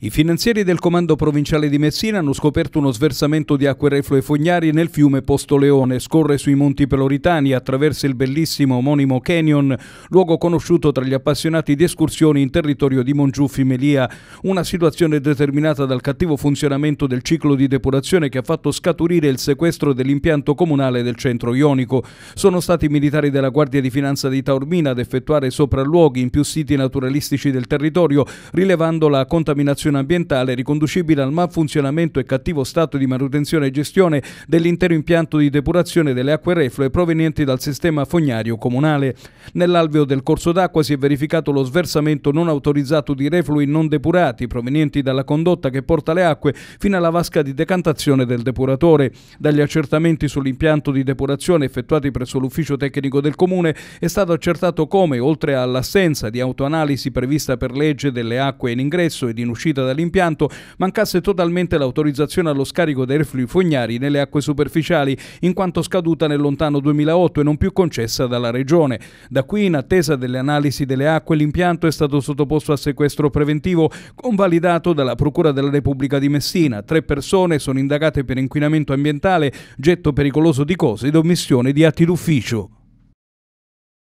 I finanzieri del Comando Provinciale di Messina hanno scoperto uno sversamento di acque reflue fognarie nel fiume Postoleone, scorre sui Monti Peloritani, attraverso il bellissimo omonimo Canyon, luogo conosciuto tra gli appassionati di escursioni in territorio di Mongiuffi Melia. Una situazione determinata dal cattivo funzionamento del ciclo di depurazione che ha fatto scaturire il sequestro dell'impianto comunale del centro ionico. Sono stati i militari della Guardia di Finanza di Taormina ad effettuare sopralluoghi in più siti naturalistici del territorio, rilevando la contaminazione contaminazione ambientale riconducibile al malfunzionamento e cattivo stato di manutenzione e gestione dell'intero impianto di depurazione delle acque reflue provenienti dal sistema fognario comunale. Nell'alveo del corso d'acqua si è verificato lo sversamento non autorizzato di reflui non depurati provenienti dalla condotta che porta le acque fino alla vasca di decantazione del depuratore. Dagli accertamenti sull'impianto di depurazione effettuati presso l'ufficio tecnico del comune è stato accertato come, oltre all'assenza di autoanalisi prevista per legge delle acque in ingresso ed in uscita uscita dall'impianto mancasse totalmente l'autorizzazione allo scarico dei reflui fognari nelle acque superficiali, in quanto scaduta nel lontano 2008 e non più concessa dalla Regione. Da qui, in attesa delle analisi delle acque, l'impianto è stato sottoposto a sequestro preventivo convalidato dalla Procura della Repubblica di Messina. Tre persone sono indagate per inquinamento ambientale, getto pericoloso di cose ed omissione di atti d'ufficio.